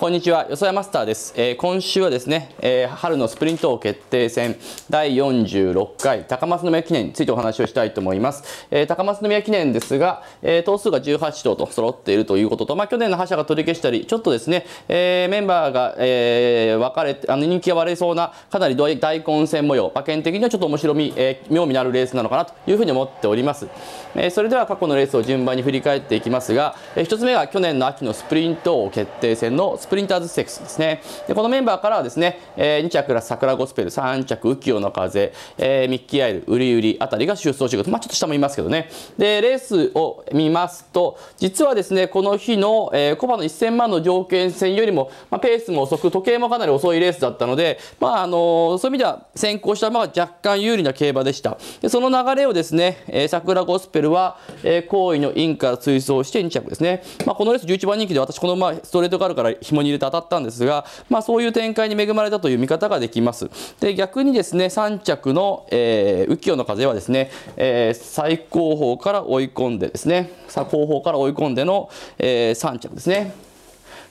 こんにちは、よそやマスターです。えー、今週はですね、えー、春のスプリント王決定戦第46回高松宮記念についてお話をしたいと思います。えー、高松宮記念ですが、え頭数が18頭と揃っているということと、まあ、去年の覇者が取り消したり、ちょっとですね、えメンバーが、え分かれて、あの人気が割れそうな、かなり大混戦模様、馬券的にはちょっと面白み、え妙味のあるレースなのかなというふうに思っております。えそれでは過去のレースを順番に振り返っていきますが、え一つ目が去年の秋のスプリント王決定戦のススプリンターズステークスですね。で、このメンバーからはですね、えー、2着が桜ゴスペル、3着浮世の風、えー、ミッキーアイル、ウリウリあたりが出走中まあちょっと下もいますけどね。で、レースを見ますと、実はですね、この日の、えー、コバの1000万の条件戦よりも、まあ、ペースも遅く、時計もかなり遅いレースだったので、まああのー、そういう意味では先行した馬が若干有利な競馬でした。で、その流れをですね、えー、桜ゴスペルは、えー、好意のインから追走して2着ですね。まあこのレース11番人気で私この馬ストレートがあるから紐もに入れて当たったんですが、まあ、そういう展開に恵まれたという見方ができます。で逆にですね3着の、えー、右京の風はですね、えー、最後方から追い込んでですね後方から追い込んでの、えー、3着ですね。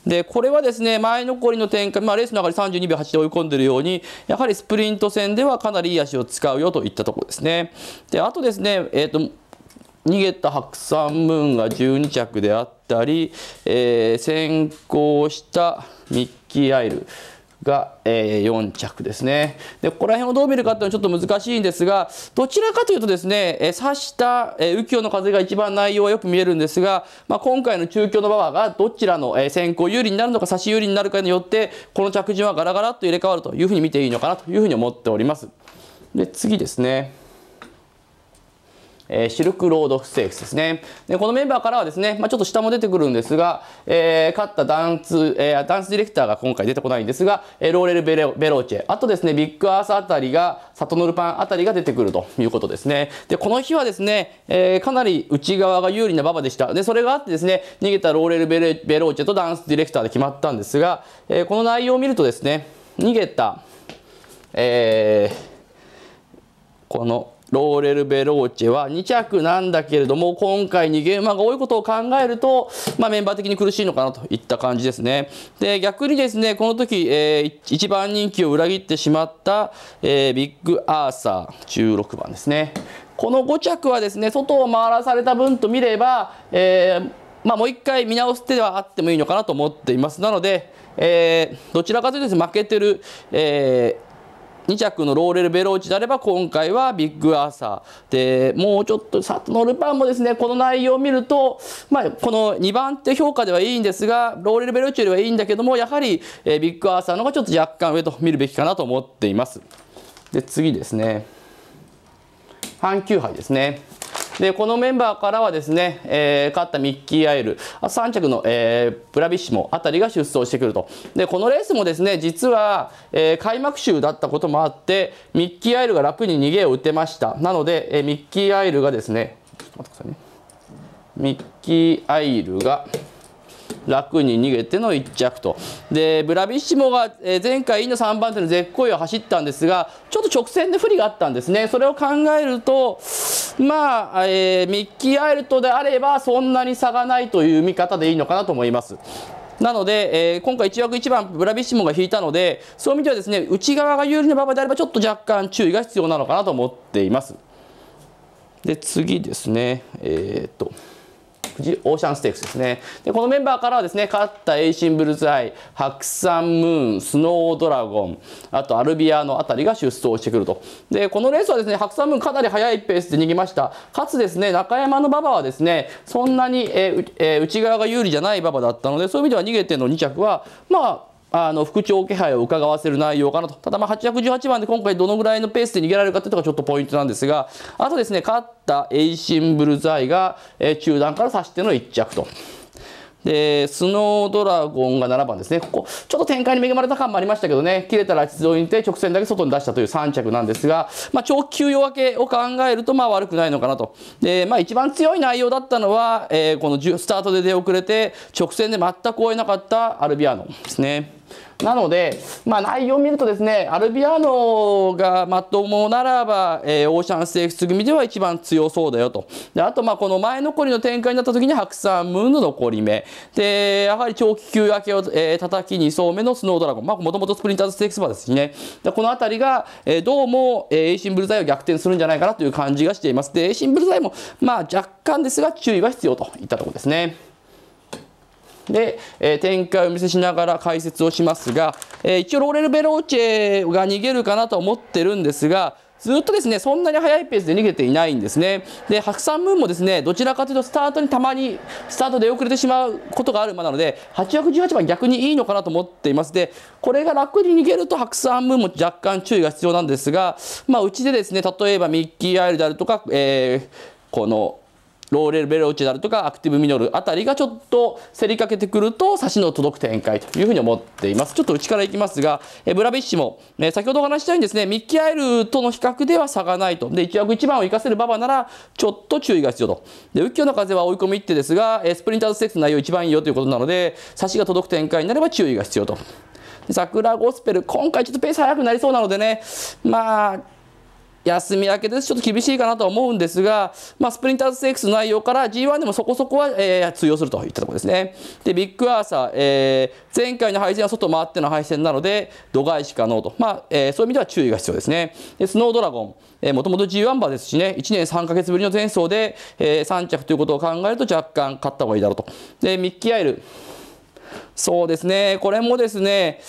でこれはですね前残りの展開、まあ、レースの上がり32秒8で追い込んでいるようにやはりスプリント戦ではかなりいい足を使うよといったところですね。であとですね、えーと逃げた白山ムーンが12着であったり、えー、先行したミッキー・アイルが、えー、4着ですねでここら辺をどう見るかっていうのはちょっと難しいんですがどちらかというとですね、えー、刺した、えー、右京の風が一番内容はよく見えるんですが、まあ、今回の中京の馬場がどちらの、えー、先行有利になるのか差し有利になるかによってこの着順はガラガラと入れ替わるというふうに見ていいのかなというふうに思っております。で次ですねえー、シルクロードステークスですね。で、このメンバーからはですね、まあ、ちょっと下も出てくるんですが、えー、勝ったダンス、えー、ダンスディレクターが今回出てこないんですが、えー、ローレルベロ・ベローチェ、あとですね、ビッグアースあたりが、サトノルパンあたりが出てくるということですね。で、この日はですね、えー、かなり内側が有利な馬場でした。で、それがあってですね、逃げたローレルベレ・ベローチェとダンスディレクターで決まったんですが、えー、この内容を見るとですね、逃げた、えー、このローレル・ベローチェは2着なんだけれども、今回逃げ馬が多いことを考えると、まあ、メンバー的に苦しいのかなといった感じですね。で、逆にですね、この時、えー、1番人気を裏切ってしまった、えー、ビッグ・アーサー16番ですね。この5着はですね、外を回らされた分と見れば、えー、まあ、もう1回見直す手ではあってもいいのかなと思っています。なので、えー、どちらかというと負けてる、えー2着のローレル・ベローチであれば今回はビッグアーサーでもうちょっとサトノルパンもですねこの内容を見ると、まあ、この2番手評価ではいいんですがローレル・ベローチよりはいいんだけどもやはり、えビッグアーサーの方がちょっと若干上と見るべきかなと思っています。で次ですね阪急杯ですね。で、このメンバーからはですね、えー、勝ったミッキー・アイル、3着の、えー、ブラビッシモあたりが出走してくると。で、このレースもですね、実は、えー、開幕週だったこともあって、ミッキー・アイルが楽に逃げを打てました。なので、えー、ミッキー・アイルがですね、ちょっと待ってくださいね。ミッキー・アイルが、楽に逃げての1着とでブラビッシモが前回の3番手の絶好位を走ったんですがちょっと直線で不利があったんですねそれを考えるとまあ、えー、ミッキー・アイルトであればそんなに差がないという見方でいいのかなと思います。なので、えー、今回1枠1番ブラビッシモが引いたのでそういう意味ではですね内側が有利な場合であればちょっと若干注意が必要なのかなと思っています。で次ですねえー、っと富士オーシャンステークスですね。で、このメンバーからはですね、勝ったエイシンブルズアイ、白山ムーン、スノードラゴン、あとアルビアのあたりが出走してくると。で、このレースはですね、白山ムーンかなり速いペースで逃げました。かつですね、中山の馬場はですね、そんなに、えーえー、内側が有利じゃない馬場だったので、そういう意味では逃げての2着は、まあ、あの副長気配を伺わせる内容かなと。ただまあ818番で今回どのぐらいのペースで逃げられるかっていうのがちょっとポイントなんですが、あとですね、勝ったエイシンブルザイが、えー、中段から指しての1着と。で、スノードラゴンが7番ですね。ここ、ちょっと展開に恵まれた感もありましたけどね、切れたら地蔵にて直線だけ外に出したという3着なんですが、まあ、長期休養明けを考えると、まあ悪くないのかなと。で、まあ一番強い内容だったのは、えー、このスタートで出遅れて、直線で全く追えなかったアルビアノですね。なので、まあ、内容を見るとですね、アルビアーノがまともならば、えー、オーシャンステークス組では一番強そうだよと。であと、まあ、この前残りの展開になった時に白山ムーンの残り目。で、やはり長期級明けを、えー、叩き2層目のスノードラゴン。まあ、もともとスプリンターズステークスバーですしね。でこの辺りが、えー、どうも、えー、エイシンブルザイを逆転するんじゃないかなという感じがしています。で、エイシンブルザイも、まあ、若干ですが注意が必要といったところですね。で、えー、展開をお見せしながら解説をしますが、えー、一応ローレル・ベローチェが逃げるかなと思ってるんですが、ずっとですね、そんなに速いペースで逃げていないんですね。で、白山ムーンもですね、どちらかというとスタートにたまに、スタート出遅れてしまうことがある馬なので、818番逆にいいのかなと思っています。で、これが楽に逃げると白山ムーンも若干注意が必要なんですが、まあ、うちでですね、例えばミッキー・アイルであるとか、えー、この、ローレルベロウチであるとかアクティブミノルあたりがちょっと競りかけてくると差しの届く展開というふうに思っています。ちょっと内からいきますが、えブラビッシュも、ね、先ほどお話したようにですね、ミッキーアイルとの比較では差がないと。で、一枠一番を生かせる馬場ならちょっと注意が必要と。で、右京の風は追い込み一手ですが、スプリンターズセックスの内容一番いいよということなので、差しが届く展開になれば注意が必要と。桜ゴスペル、今回ちょっとペース速くなりそうなのでね、まあ、休み明けです。ちょっと厳しいかなと思うんですが、まあ、スプリンターズクスの内容から G1 でもそこそこは、えー、通用するといったところですね。で、ビッグアーサー、えー、前回の配線は外回っての配線なので、度外視可能と。まあ、えー、そういう意味では注意が必要ですね。で、スノードラゴン、えー、もともと G1 馬ですしね、1年3ヶ月ぶりの前走で、えー、3着ということを考えると若干勝った方がいいだろうと。で、ミッキーアイル。そうですね、これもですね、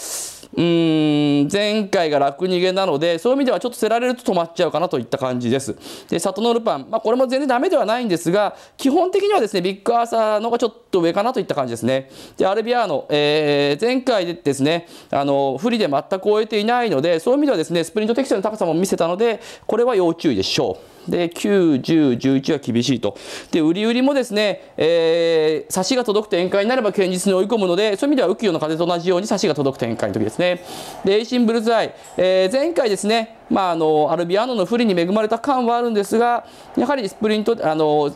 うーん、前回が楽逃げなので、そういう意味ではちょっと競られると止まっちゃうかなといった感じです。で、サトノルパン、まあ、これも全然ダメではないんですが、基本的にはですね、ビッグアーサーのがちょっと上かなといった感じですね。で、アルビアーノ、えー、前回でですね、あの、不利で全く終えていないので、そういう意味ではですね、スプリント適性の高さも見せたので、これは要注意でしょう。で、9、10、11は厳しいと。で、売り売りもですね、えー、差しが届く展開になれば堅実に追い込むので、そういう意味では浮世の風と同じように差しが届く展開の時ですね。で、エイシンブルズアイ、えー、前回ですね、まあ、あの、アルビアーノの不利に恵まれた感はあるんですが、やはりスプリント、あの、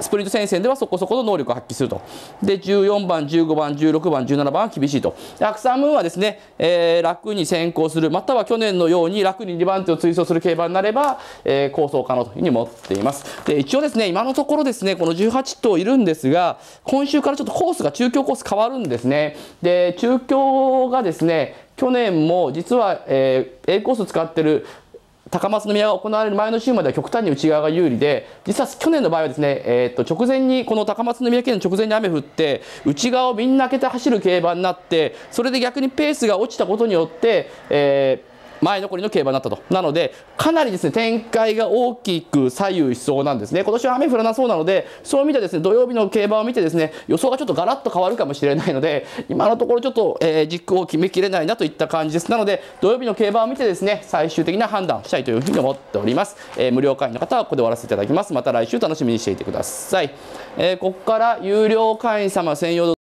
スプリント戦線ではそこそこの能力を発揮すると。で、14番、15番、16番、17番は厳しいと。アクサムーンはですね、えー、楽に先行する、または去年のように楽に2番手を追走する競馬になれば、えー、構想可能というふうに思っています。で、一応ですね、今のところですね、この18頭いるんですが、今週からちょっとコースが中京コース変わるんですね。で、中京がですね、去年も実は、えー、A コース使ってる高松宮が行われる前の週までは極端に内側が有利で、実は去年の場合はですね、えー、と直前に、この高松宮記念直前に雨降って、内側をみんな開けて走る競馬になって、それで逆にペースが落ちたことによって、えー前残りの競馬になったと。なので、かなりですね、展開が大きく左右しそうなんですね。今年は雨降らなそうなので、そう見てですね、土曜日の競馬を見てですね、予想がちょっとガラッと変わるかもしれないので、今のところちょっと、えー、軸を決めきれないなといった感じです。なので、土曜日の競馬を見てですね、最終的な判断したいというふうに思っております。えー、無料会員の方はここで終わらせていただきます。また来週楽しみにしていてください。えー、ここから有料会員様専用